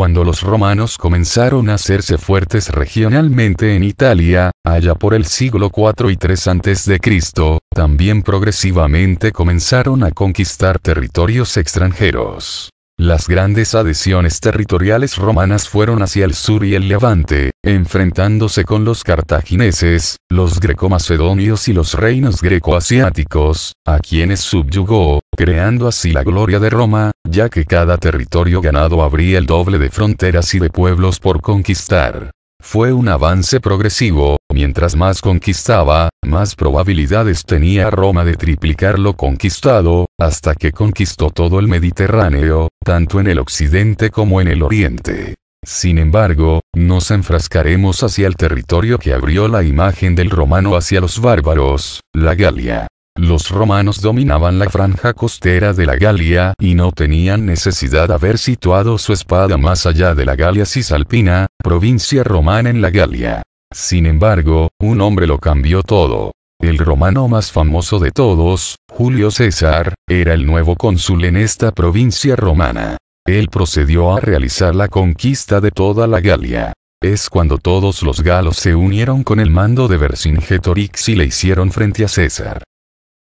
cuando los romanos comenzaron a hacerse fuertes regionalmente en Italia, allá por el siglo IV y III a.C., también progresivamente comenzaron a conquistar territorios extranjeros. Las grandes adhesiones territoriales romanas fueron hacia el sur y el levante, enfrentándose con los cartagineses, los greco-macedonios y los reinos greco-asiáticos, a quienes subyugó, creando así la gloria de Roma, ya que cada territorio ganado abría el doble de fronteras y de pueblos por conquistar. Fue un avance progresivo, mientras más conquistaba, más probabilidades tenía Roma de triplicar lo conquistado, hasta que conquistó todo el Mediterráneo, tanto en el occidente como en el oriente. Sin embargo, nos enfrascaremos hacia el territorio que abrió la imagen del romano hacia los bárbaros, la Galia. Los romanos dominaban la franja costera de la Galia y no tenían necesidad de haber situado su espada más allá de la Galia Cisalpina, provincia romana en la Galia. Sin embargo, un hombre lo cambió todo. El romano más famoso de todos, Julio César, era el nuevo cónsul en esta provincia romana. Él procedió a realizar la conquista de toda la Galia. Es cuando todos los galos se unieron con el mando de Vercingetorix y le hicieron frente a César.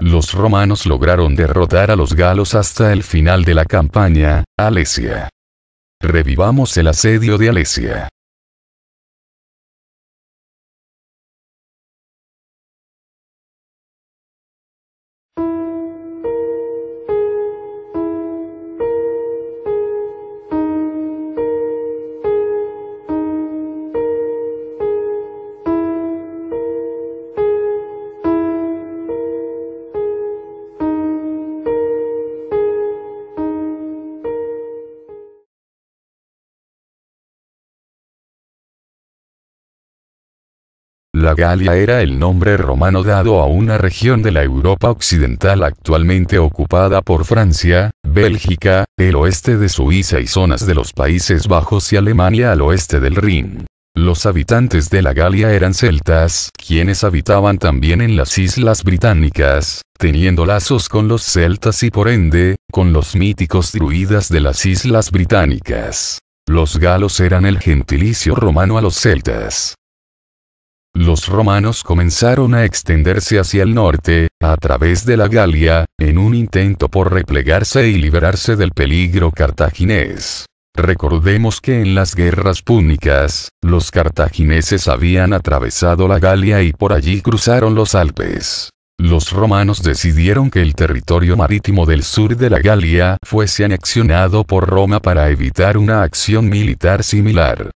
Los romanos lograron derrotar a los galos hasta el final de la campaña, Alesia. Revivamos el asedio de Alesia. la Galia era el nombre romano dado a una región de la Europa occidental actualmente ocupada por Francia, Bélgica, el oeste de Suiza y zonas de los Países Bajos y Alemania al oeste del Rin. Los habitantes de la Galia eran celtas, quienes habitaban también en las islas británicas, teniendo lazos con los celtas y por ende, con los míticos druidas de las islas británicas. Los galos eran el gentilicio romano a los celtas los romanos comenzaron a extenderse hacia el norte, a través de la Galia, en un intento por replegarse y liberarse del peligro cartaginés. Recordemos que en las guerras púnicas, los cartagineses habían atravesado la Galia y por allí cruzaron los Alpes. Los romanos decidieron que el territorio marítimo del sur de la Galia fuese anexionado por Roma para evitar una acción militar similar.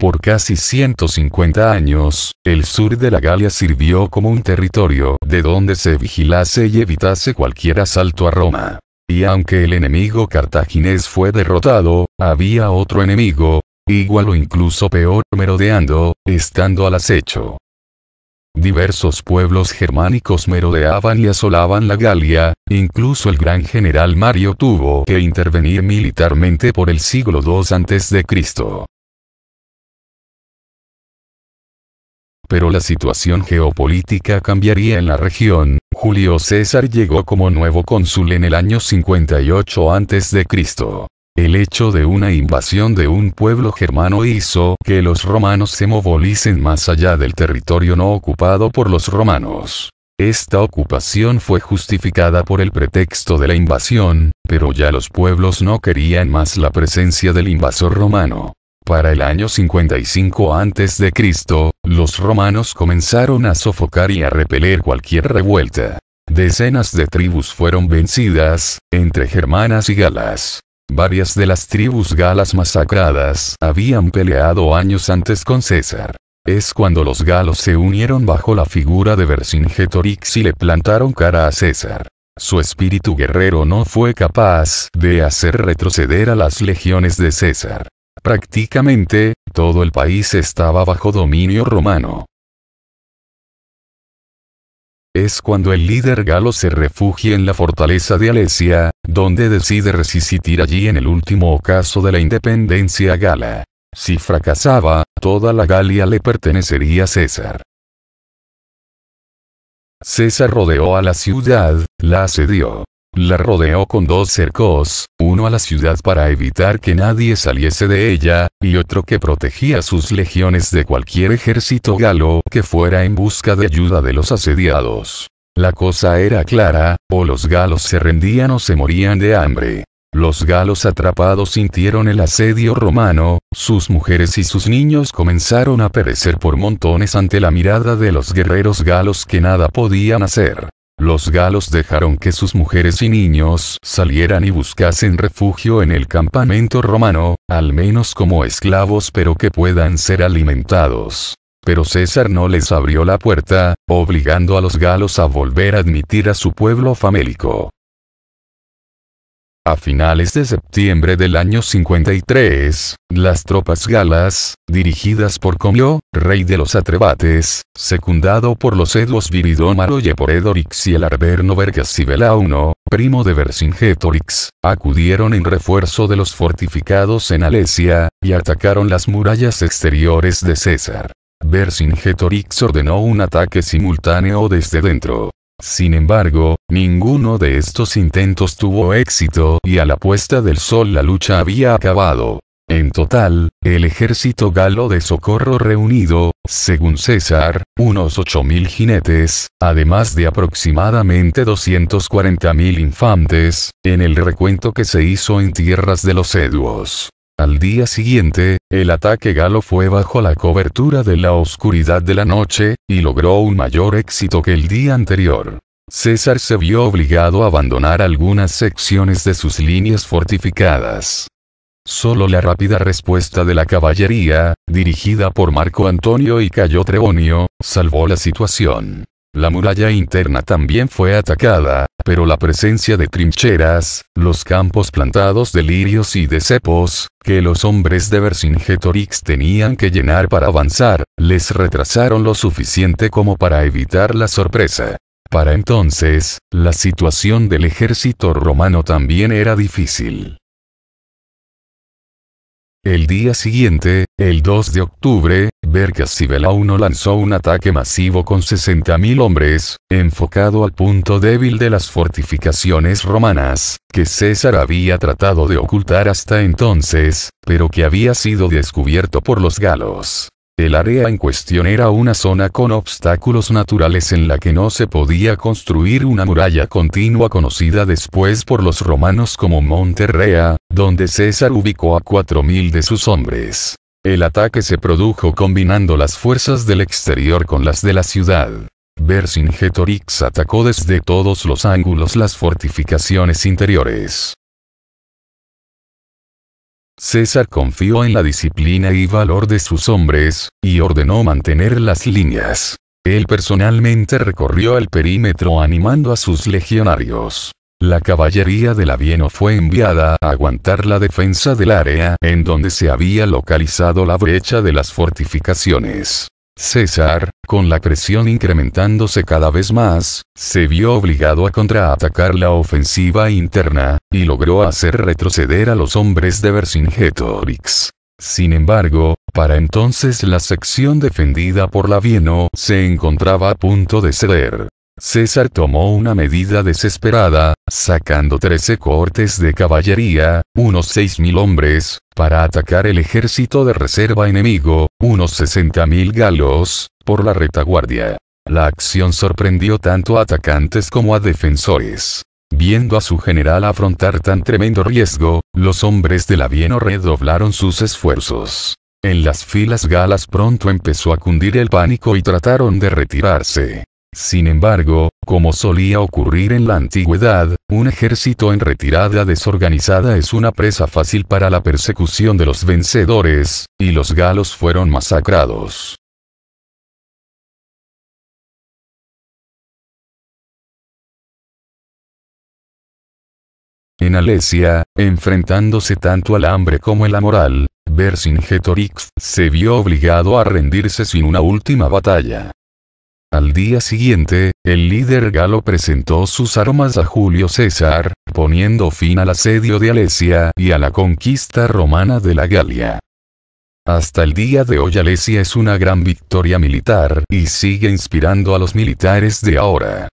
Por casi 150 años, el sur de la Galia sirvió como un territorio de donde se vigilase y evitase cualquier asalto a Roma. Y aunque el enemigo cartaginés fue derrotado, había otro enemigo, igual o incluso peor, merodeando, estando al acecho. Diversos pueblos germánicos merodeaban y asolaban la Galia, incluso el gran general Mario tuvo que intervenir militarmente por el siglo II a.C. pero la situación geopolítica cambiaría en la región. Julio César llegó como nuevo cónsul en el año 58 a.C. El hecho de una invasión de un pueblo germano hizo que los romanos se movilicen más allá del territorio no ocupado por los romanos. Esta ocupación fue justificada por el pretexto de la invasión, pero ya los pueblos no querían más la presencia del invasor romano. Para el año 55 a.C., los romanos comenzaron a sofocar y a repeler cualquier revuelta. Decenas de tribus fueron vencidas, entre germanas y galas. Varias de las tribus galas masacradas habían peleado años antes con César. Es cuando los galos se unieron bajo la figura de Vercingetorix y le plantaron cara a César. Su espíritu guerrero no fue capaz de hacer retroceder a las legiones de César. Prácticamente, todo el país estaba bajo dominio romano. Es cuando el líder galo se refugia en la fortaleza de Alesia, donde decide resistir allí en el último ocaso de la independencia gala. Si fracasaba, toda la Galia le pertenecería a César. César rodeó a la ciudad, la asedió, la rodeó con dos cercos, uno a la ciudad para evitar que nadie saliese de ella, y otro que protegía sus legiones de cualquier ejército galo que fuera en busca de ayuda de los asediados. La cosa era clara, o los galos se rendían o se morían de hambre. Los galos atrapados sintieron el asedio romano, sus mujeres y sus niños comenzaron a perecer por montones ante la mirada de los guerreros galos que nada podían hacer. Los galos dejaron que sus mujeres y niños salieran y buscasen refugio en el campamento romano, al menos como esclavos pero que puedan ser alimentados. Pero César no les abrió la puerta, obligando a los galos a volver a admitir a su pueblo famélico. A finales de septiembre del año 53, las tropas galas, dirigidas por Comio, rey de los Atrebates, secundado por los Edlos y por Edorix y el Arberno Vergas y Belauno, primo de Vercingetorix, acudieron en refuerzo de los fortificados en Alesia, y atacaron las murallas exteriores de César. Vercingetorix ordenó un ataque simultáneo desde dentro. Sin embargo, ninguno de estos intentos tuvo éxito y a la puesta del sol la lucha había acabado. En total, el ejército galo de socorro reunido, según César, unos 8.000 jinetes, además de aproximadamente 240.000 infantes, en el recuento que se hizo en tierras de los Eduos. Al día siguiente, el ataque galo fue bajo la cobertura de la oscuridad de la noche, y logró un mayor éxito que el día anterior. César se vio obligado a abandonar algunas secciones de sus líneas fortificadas. Solo la rápida respuesta de la caballería, dirigida por Marco Antonio y Cayo Trebonio, salvó la situación. La muralla interna también fue atacada, pero la presencia de trincheras, los campos plantados de lirios y de cepos, que los hombres de Vercingetorix tenían que llenar para avanzar, les retrasaron lo suficiente como para evitar la sorpresa. Para entonces, la situación del ejército romano también era difícil. El día siguiente, el 2 de octubre, y Belauno lanzó un ataque masivo con 60.000 hombres, enfocado al punto débil de las fortificaciones romanas, que César había tratado de ocultar hasta entonces, pero que había sido descubierto por los galos. El área en cuestión era una zona con obstáculos naturales en la que no se podía construir una muralla continua conocida después por los romanos como Monterrea, donde César ubicó a 4.000 de sus hombres. El ataque se produjo combinando las fuerzas del exterior con las de la ciudad. Vercingetorix atacó desde todos los ángulos las fortificaciones interiores. César confió en la disciplina y valor de sus hombres, y ordenó mantener las líneas. Él personalmente recorrió el perímetro animando a sus legionarios. La caballería de la fue enviada a aguantar la defensa del área en donde se había localizado la brecha de las fortificaciones. César, con la presión incrementándose cada vez más, se vio obligado a contraatacar la ofensiva interna, y logró hacer retroceder a los hombres de Vercingetorix. Sin embargo, para entonces la sección defendida por Lavieno se encontraba a punto de ceder. César tomó una medida desesperada, sacando 13 cohortes de caballería, unos 6.000 hombres, para atacar el ejército de reserva enemigo, unos 60.000 galos, por la retaguardia. La acción sorprendió tanto a atacantes como a defensores. Viendo a su general afrontar tan tremendo riesgo, los hombres de la Vieno redoblaron sus esfuerzos. En las filas galas pronto empezó a cundir el pánico y trataron de retirarse. Sin embargo, como solía ocurrir en la antigüedad, un ejército en retirada desorganizada es una presa fácil para la persecución de los vencedores, y los galos fueron masacrados. En Alesia, enfrentándose tanto al hambre como a la moral, Vercingetorix se vio obligado a rendirse sin una última batalla. Al día siguiente, el líder galo presentó sus armas a Julio César, poniendo fin al asedio de Alesia y a la conquista romana de la Galia. Hasta el día de hoy Alesia es una gran victoria militar y sigue inspirando a los militares de ahora.